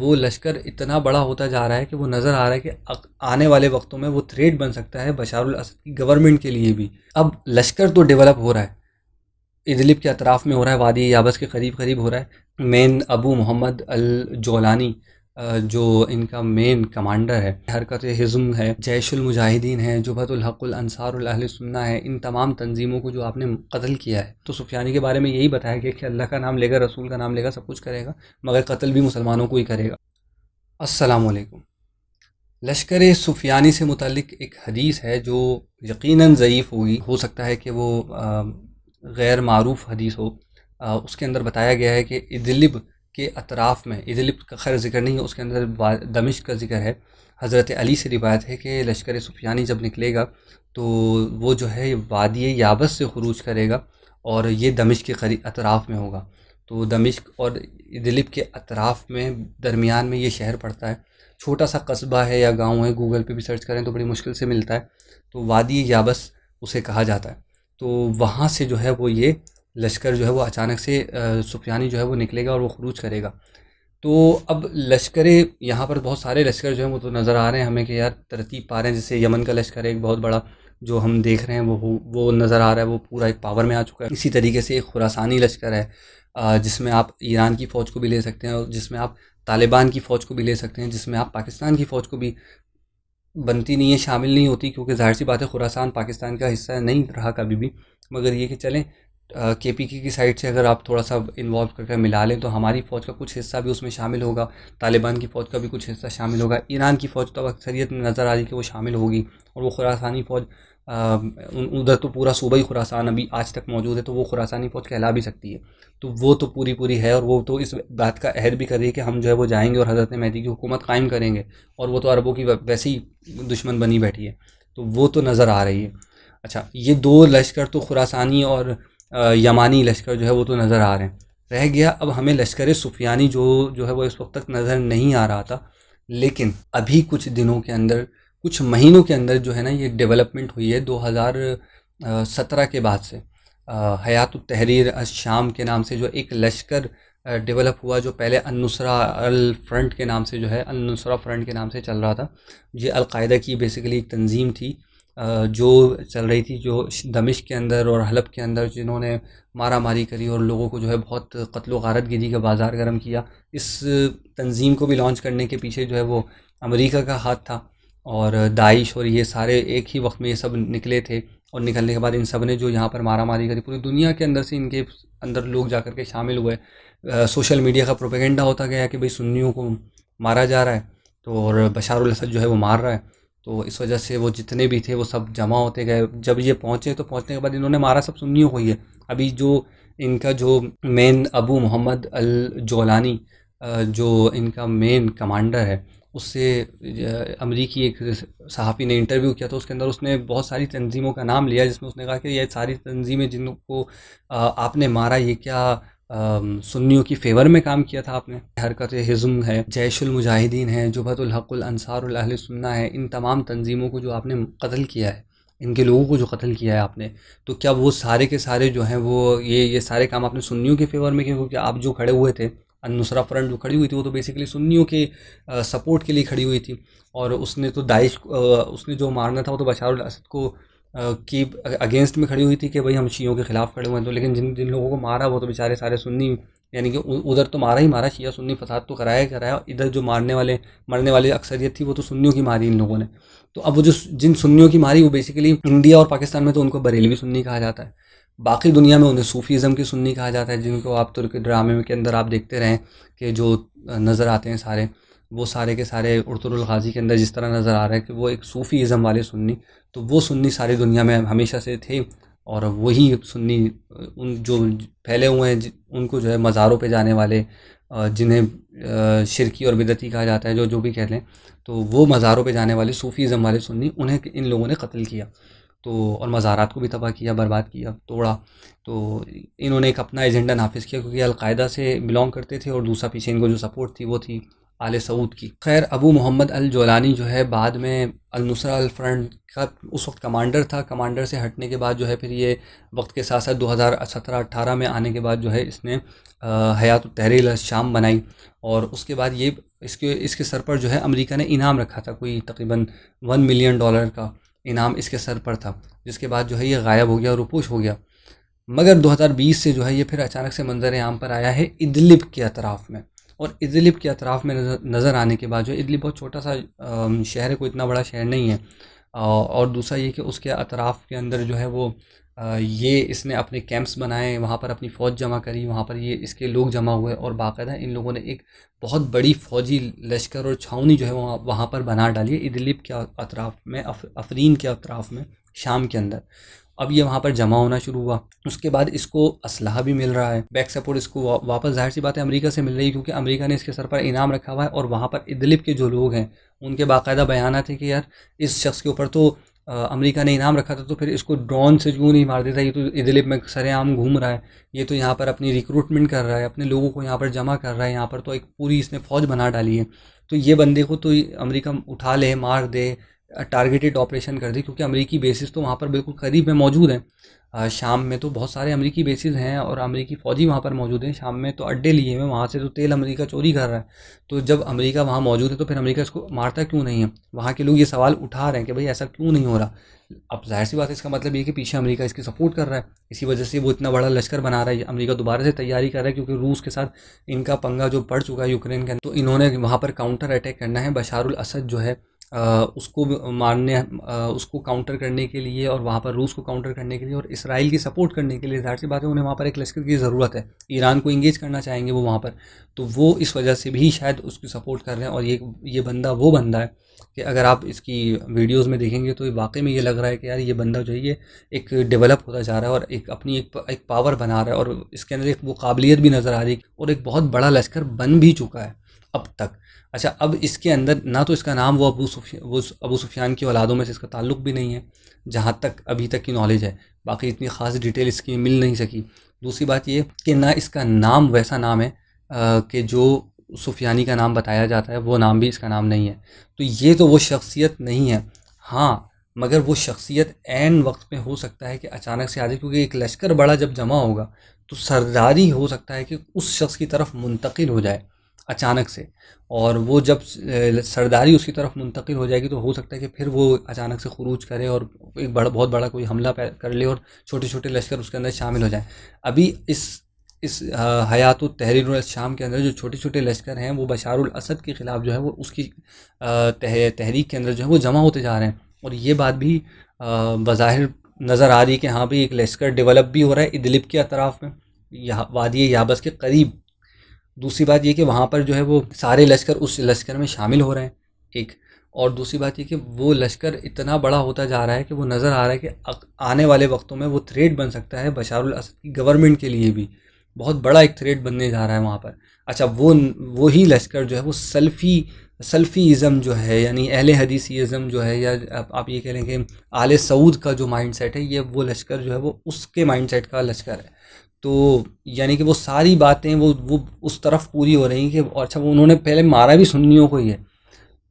वो लश्कर इतना बड़ा होता जा रहा है कि वो नज़र आ रहा है कि आने वाले वक्तों में वो थ्रेट बन सकता है बशारुल असद की गवर्नमेंट के लिए भी अब लश्कर तो डेवलप हो रहा है इदलिब के अतराफ़ में हो रहा है वादी याबस के करीब करीब हो रहा है main Abu Mohammad al Jolani जो इनका मेन कमांडर है हरकत हिज़म है जैशुल मुजाहिदीन है जुबतुल हक़ुल अनसार सुन्ना है इन तमाम तंजीमों को जो आपने कत्ल किया है तो सुफियानी के बारे में यही बताया गया कि अल्लाह का नाम लेगा रसूल का नाम लेगा सब कुछ करेगा मगर कत्ल भी मुसलमानों को ही करेगा असलकुम लश्कर सुफियानी से मुतलिक एक हदीस है जो यकीनन ज़यीफ़ होगी हो सकता है कि वो गैर हदीस हो उसके अंदर बताया गया है कि इदलिब के अतराफ़ में इदलिब का खैर जिक्र नहीं है उसके अंदर दमिश का जिक्र है हज़रत अली से रिवायत है कि लश्कर सुफियानी जब निकलेगा तो वो जो है वादिय याबस से खरूज करेगा और ये दमिश के करीब अतराफ़ में होगा तो दमिश्क और दिलीप के अतराफ़ में दरमियान में ये शहर पड़ता है छोटा सा कस्बा है या गांव है गूगल पे भी सर्च करें तो बड़ी मुश्किल से मिलता है तो वादी याबस उसे कहा जाता है तो वहाँ से जो है वो ये लश्कर जो है वो अचानक से सुफियानी जो है वो निकलेगा और वो खरूज करेगा तो अब लश्कर यहाँ पर बहुत सारे लश्कर जो है वो तो नज़र आ रहे हैं हमें कि यार तरतीब पा रहे हैं जैसे यमन का लश्कर एक बहुत बड़ा जो हम देख रहे हैं वो वो नज़र आ रहा है वो पूरा एक पावर में आ चुका है इसी तरीके से एक खुरासानी लश्कर है जिसमें आप ईरान की फ़ौज को भी ले सकते हैं और जिसमें आप तालिबान की फ़ौज को भी ले सकते हैं जिसमें आप पाकिस्तान की फ़ौज को भी बनती नहीं है शामिल नहीं होती क्योंकि जाहिर सी बात है खुरासान पाकिस्तान का हिस्सा नहीं रहा कभी भी मगर ये कि चलें के पी के की साइड से अगर आप थोड़ा सा इन्वॉल्व करके मिला लें तो हमारी फ़ौज का कुछ हिस्सा भी उसमें शामिल होगा तालिबान की फ़ौज का भी कुछ हिस्सा शामिल होगा ईरान की फ़ौज तो अक्सरियत में नज़र आ रही कि वो शामिल होगी और वो खुरासानी फ़ौज उधर तो पूरा सूबा ही खुरासान अभी आज तक मौजूद है तो वो खुरासानी फ़ौज कहला भी सकती है तो वो तो पूरी पूरी है और वो तो इस बात का अहद भी कर रही है कि हम जो है वो जाएंगे और हज़रत महदी की हुकूमत कायम करेंगे और वो तो अरबों की वैसे ही दुश्मन बनी बैठी है तो वो तो नज़र आ रही है अच्छा ये दो लश्कर तो खुरासानी और यमानी लश्कर जो है वो तो नज़र आ रहे हैं रह गया अब हमें लश्कर सुफियानी जो जो है वो इस वक्त तक नज़र नहीं आ रहा था लेकिन अभी कुछ दिनों के अंदर कुछ महीनों के अंदर जो है ना ये डेवलपमेंट हुई है 2017 के बाद से हयात तहरीर शाम के नाम से जो एक लश्कर डेवलप हुआ जो पहले अनुसरा अल फ्रंट के नाम से जो है अनुसरा फ्रंट के नाम से चल रहा था ये अलकायदा की बेसिकली एक तंजीम थी जो चल रही थी जो दमिश के अंदर और हलब के अंदर जिन्होंने मारा मारी करी और लोगों को जो है बहुत कत्ल गारत गिरी का बाज़ार गर्म किया इस तंजीम को भी लॉन्च करने के पीछे जो है वो अमेरिका का हाथ था और दाइश और ये सारे एक ही वक्त में ये सब निकले थे और निकलने के बाद इन सब ने जो यहाँ पर मारा मारी करी पूरी दुनिया के अंदर से इनके अंदर लोग जा कर के शामिल हुए सोशल मीडिया का प्रोपेगेंडा होता गया कि भाई सुन्नियों को मारा जा रहा है तो और बशारुल असद जो है वो मार रहा है तो इस वजह से वो जितने भी थे वो सब जमा होते गए जब ये पहुँचे तो पहुँचने के बाद इन्होंने मारा सब हो हुई है अभी जो इनका जो main Abu Mohammad al Jolani जो इनका मेन कमांडर है उससे अमरीकी एक सहाफ़ी ने इंटरव्यू किया तो उसके अंदर उसने बहुत सारी तंजीमों का नाम लिया जिसमें उसने कहा कि ये सारी तंजीमें जिनको आपने मारा ये क्या सुन्नियों की फेवर में काम किया था आपने हरकत हिज़म है जैशुल मुजाहिदीन है जुबतुल हक़ुल सुन्ना है इन तमाम तंजीमों को जो आपने कत्ल किया है इनके लोगों को जो कत्ल किया है आपने तो क्या वो सारे के सारे जो हैं वो ये ये सारे काम आपने सुन्नियों के फेवर में किए क्योंकि आप जो खड़े हुए थे अनुसरा फ्रंट जो खड़ी हुई थी वो तो बेसिकली सुन्नियों के सपोर्ट के लिए खड़ी हुई थी और उसने तो दाइश उसने जो मारना था वो तो बशार असद को की अगेंस्ट में खड़ी हुई थी कि भाई हम शीयों के ख़िलाफ़ खड़े हुए हैं तो लेकिन जिन जिन लोगों को मारा वो तो बेचारे सारे सुन्नी यानी कि उधर तो मारा ही मारा शिया सुन्नी फसाद तो कराया ही कराया इधर जो मारने वाले मरने वाली अक्सरियत थी वो तो सुन्नियों की मारी इन लोगों ने तो अब वो जो जिन सुन्नियों की मारी वो बेसिकली इंडिया और पाकिस्तान में तो उनको बरेलवी सुन्नी कहा जाता है बाकी दुनिया में उन्हें सूफीज़म की सुन्नी कहा जाता है जिनको आप तुर्क ड्रामे के अंदर आप देखते रहें कि जो नज़र आते हैं सारे वो सारे के सारे उर्तुल गाज़ी के अंदर जिस तरह नज़र आ रहा है कि वो एक सूफ़ी इज़म वाले सुन्नी तो वो सुन्नी सारी दुनिया में हमेशा से थे और वही सुन्नी उन जो फैले हुए हैं उनको जो है मज़ारों पे जाने वाले जिन्हें शिरकी और बिदती कहा जाता है जो जो भी कह लें तो वो मज़ारों पे जाने वाले सूफ़ी इज़म वाले सुन्नी उन्हें इन लोगों ने कत्ल किया तो और मज़ारात को भी तबाह किया बर्बाद किया तोड़ा तो इन्होंने एक अपना एजेंडा नाफिज किया क्योंकि अलकायदा से बिलोंग करते थे और दूसरा पीछे इनको जो सपोर्ट थी वो थी आल सऊद की खैर अबू मोहम्मद अल जोलानी जो है बाद में नुसरा अल फ्रंट का उस वक्त कमांडर था कमांडर से हटने के बाद जो है फिर ये वक्त के साथ साथ दो हज़ार सत्रह अट्ठारह में आने के बाद जो है इसने हयात तहरील शाम बनाई और उसके बाद ये इसके इसके सर पर जो है अमेरिका ने इनाम रखा था कोई तकरीबन वन मिलियन डॉलर का इनाम इसके सर पर था जिसके बाद जो है ये गायब हो गया और रुपोश हो गया मगर 2020 से जो है ये फिर अचानक से मंजर आम पर आया है इदलिब के अतराफ़ में और इजलिप के अतराफ़ में नज़र नज़र आने के बाद जो इजलिप बहुत छोटा सा शहर है कोई इतना बड़ा शहर नहीं है और दूसरा ये कि उसके अतराफ़ के अंदर जो है वो ये इसने अपने कैंप्स बनाए वहाँ पर अपनी फ़ौज जमा करी वहाँ पर ये इसके लोग जमा हुए और बाकायदा इन लोगों ने एक बहुत बड़ी फ़ौजी लश्कर और छावनी जो है वहाँ वहाँ पर बना डाली है इदलिप के अतराफ़ में अफ, अफरीन के अतराफ़ में शाम के अंदर अब ये वहाँ पर जमा होना शुरू हुआ उसके बाद इसको असलाह भी मिल रहा है बैक सपोर्ट इसको वापस जाहिर सी बात है अमरीका से मिल रही है क्योंकि अमरीका ने इसके सर पर इनाम रखा हुआ है और वहाँ पर इदलिप के जो लोग हैं उनके बाकायदा बयान थे कि यार इस शख्स के ऊपर तो अमेरिका ने इनाम रखा था तो फिर इसको ड्रोन से क्यों नहीं मार देता ये तो इदलिप में सरेआम घूम रहा है ये तो यहाँ पर अपनी रिक्रूटमेंट कर रहा है अपने लोगों को यहाँ पर जमा कर रहा है यहाँ पर तो एक पूरी इसने फ़ौज बना डाली है तो ये बंदे को तो अमेरिका उठा ले मार दे टारगेटेड ऑपरेशन कर दी क्योंकि अमेरिकी बेसिस तो वहाँ पर बिल्कुल करीब में मौजूद हैं शाम में तो बहुत सारे अमेरिकी बेसिस हैं और अमेरिकी फ़ौजी वहाँ पर मौजूद हैं शाम में तो अड्डे लिए हुए वहाँ से तो तेल अमेरिका चोरी कर रहा है तो जब अमेरिका वहाँ मौजूद है तो फिर अमेरिका इसको मारता क्यों नहीं है वहाँ के लोग ये सवाल उठा रहे हैं कि भाई ऐसा क्यों नहीं हो रहा अब जाहिर सी बात है इसका मतलब ये कि पीछे अमेरिका इसकी सपोर्ट कर रहा है इसी वजह से वो इतना बड़ा लश्कर बना रहा है अमेरिका दोबारा से तैयारी कर रहा है क्योंकि रूस के साथ इनका पंगा जो पड़ चुका है यूक्रेन के तो इन्होंने वहाँ पर काउंटर अटैक करना है बशारुल असद जो है उसको मारने उसको काउंटर करने के लिए और वहाँ पर रूस को काउंटर करने के लिए और इसराइल की सपोर्ट करने के लिए जाहिर सी बात है उन्हें वहाँ पर एक लश्कर की ज़रूरत है ईरान को इंगेज करना चाहेंगे वो वहाँ पर तो वो इस वजह से भी शायद उसकी सपोर्ट कर रहे हैं और ये ये बंदा वो बंदा है कि अगर आप इसकी वीडियोस में देखेंगे तो वाकई में ये लग रहा है कि यार ये बंदा जो है ये एक डेवलप होता जा रहा है और एक अपनी एक, एक पावर बना रहा है और इसके अंदर एक वो काबिलियत भी नज़र आ रही है और एक बहुत बड़ा लश्कर बन भी चुका है अब तक अच्छा अब इसके अंदर ना तो इसका नाम वो अबू वो अबू सुफियान की औलादों में से इसका ताल्लुक भी नहीं है जहाँ तक अभी तक की नॉलेज है बाकी इतनी ख़ास डिटेल इसकी मिल नहीं सकी दूसरी बात ये कि ना इसका नाम वैसा नाम है कि जो सुफियानी का नाम बताया जाता है वो नाम भी इसका नाम नहीं है तो ये तो वो शख्सियत नहीं है हाँ मगर वो शख्सियत एन वक्त में हो सकता है कि अचानक से आ जाए क्योंकि एक लश्कर बड़ा जब जमा होगा तो सरदारी हो सकता है कि उस शख्स की तरफ मुंतकिल हो जाए अचानक से और वो जब सरदारी उसकी तरफ मुंतकिल हो जाएगी तो हो सकता है कि फिर वो अचानक से खरूज करे और एक बड़ा बहुत बड़ा कोई हमला कर ले और छोटे छोटे लश्कर उसके अंदर शामिल हो जाए अभी इस इस हयात तहरीर शाम के अंदर जो छोटे छोटे लश्कर हैं वो बशारुल असद के ख़िलाफ़ जो है वो उसकी तह, तहरीक के अंदर जो है वो जमा होते जा रहे हैं और ये बात भी बाहिर नज़र आ रही है कि हाँ भाई एक लश्कर डेवलप भी हो रहा है इदलिब के अतराफ़ में या वादी याबस के करीब दूसरी बात ये कि वहाँ पर जो है वो सारे लश्कर उस लश्कर में शामिल हो रहे हैं एक और दूसरी बात ये कि वो लश्कर इतना बड़ा होता जा रहा है कि वो नज़र आ रहा है कि आने वाले वक्तों में वो थ्रेट बन सकता है बशार असद की गवर्नमेंट के लिए भी बहुत बड़ा एक थ्रेट बनने जा रहा है वहाँ पर अच्छा वो वही लश्कर जो है वो सेल्फ़ी इज़म जो है यानी अहल हदीसीज़म जो है या आप ये कह लें कि आल सऊद का जो माइंड सेट है ये वो लश्कर जो है वो उसके माइंड सेट का लश्कर है तो यानी कि वो सारी बातें वो वो उस तरफ पूरी हो रही कि कि अच्छा वो उन्होंने पहले मारा भी सुन्नियों को ही है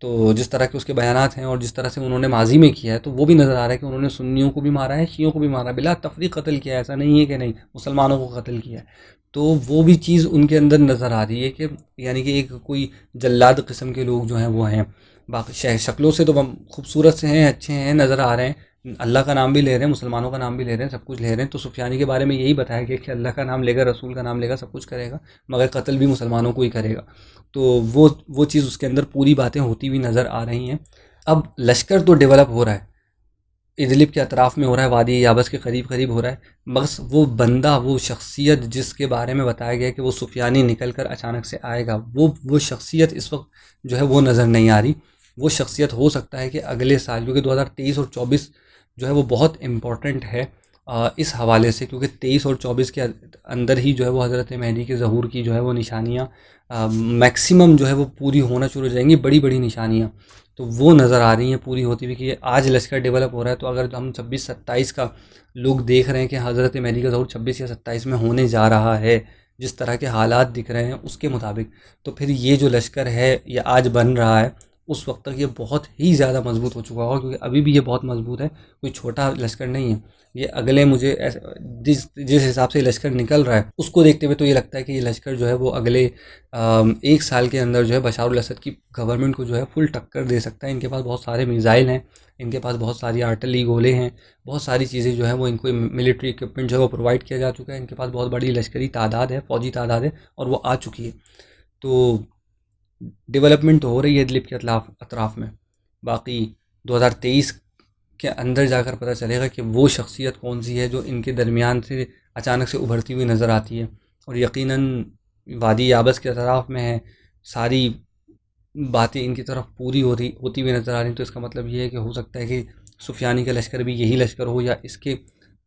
तो जिस तरह के उसके बयान हैं और जिस तरह से उन्होंने माजी में किया है तो वो भी नज़र आ रहा है कि उन्होंने सुन्नियों को भी मारा है शीयों को भी मारा है बिला तफरी कत्ल किया है ऐसा नहीं है कि नहीं मुसलमानों को कत्ल किया है तो वो भी चीज़ उनके अंदर नज़र आ रही है कि यानी कि एक कोई जल्लाद किस्म के लोग जो हैं वो हैं बाकी शक्लों से तो खूबसूरत से हैं अच्छे हैं नज़र आ रहे हैं अल्लाह का नाम भी ले रहे हैं मुसलमानों का नाम भी ले रहे हैं सब कुछ ले रहे हैं तो सुफियानी के बारे में यही बताया गया कि अल्लाह का नाम लेगा रसूल का नाम लेगा सब कुछ करेगा मगर कत्ल भी मुसलमानों को ही करेगा तो वो वो चीज़ उसके अंदर पूरी बातें होती हुई नज़र आ रही हैं अब लश्कर तो डेवलप हो रहा है इजलिप के अतराफ़ में हो रहा है वादी याबस के करीब करीब हो रहा है बस वो बंदा वो शख्सियत जिसके बारे में बताया गया कि वो सुफियानी निकल कर अचानक से आएगा वो वो शख्सियत इस वक्त जो है वो नज़र नहीं आ रही वो शख्सियत हो सकता है कि अगले साल क्योंकि 2023 और 24 जो है वो बहुत इम्पॉर्टेंट है इस हवाले से क्योंकि तेईस और चौबीस के अं-, अंदर ही जो है वो हज़रत महदी के जहूर की जो है वो निशानियाँ मैक्सिमम जो है वो पूरी होना शुरू हो जाएंगी बड़ी बड़ी निशानियाँ तो वो नज़र आ रही हैं पूरी होती हुई कि आज लश्कर डेवलप हो रहा है तो अगर हम छब्बीस सत्ताईस का लोग देख रहे हैं कि हज़रत महदी का जहूर छब्बीस या सत्ताईस में होने जा रहा है जिस तरह के हालात दिख रहे हैं उसके मुताबिक तो फिर ये जो लश्कर है या आज बन रहा है उस वक्त तक ये बहुत ही ज़्यादा मजबूत हो चुका होगा क्योंकि अभी भी ये बहुत मजबूत है कोई छोटा लश्कर नहीं है ये अगले मुझे जिस जिस हिसाब से लश्कर निकल रहा है उसको देखते हुए तो ये लगता है कि ये लश्कर जो है वो अगले एक साल के अंदर जो है बशार असद की गवर्नमेंट को जो है फुल टक्कर दे सकता है इनके पास बहुत सारे मिज़ाइल हैं इनके पास बहुत सारी आर्टली गोले हैं बहुत सारी चीज़ें जो है वो इनको मिलिट्री इक्विपमेंट जो है वो प्रोवाइड किया जा चुका है इनके पास बहुत बड़ी लश्करी तादाद है फौजी तादाद है और वो आ चुकी है तो डेवलपमेंट हो रही है दिलीप के अतलाफ अतराफ में बाकी 2023 के अंदर जाकर पता चलेगा कि वो शख्सियत कौन सी है जो इनके दरमियान से अचानक से उभरती हुई नज़र आती है और यकीनन वादी आबस के अतराफ़ में है सारी बातें इनकी तरफ पूरी हो रही होती हुई नज़र आ रही तो इसका मतलब ये है कि हो सकता है कि सुफियानी का लश्कर भी यही लश्कर हो या इसके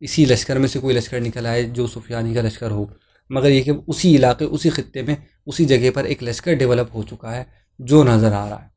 इसी लश्कर में से कोई लश्कर निकल आए जो सुफियानी का लश्कर हो मगर ये कि उसी इलाके उसी ख़त्े में उसी जगह पर एक लश्कर डेवलप हो चुका है जो नज़र आ रहा है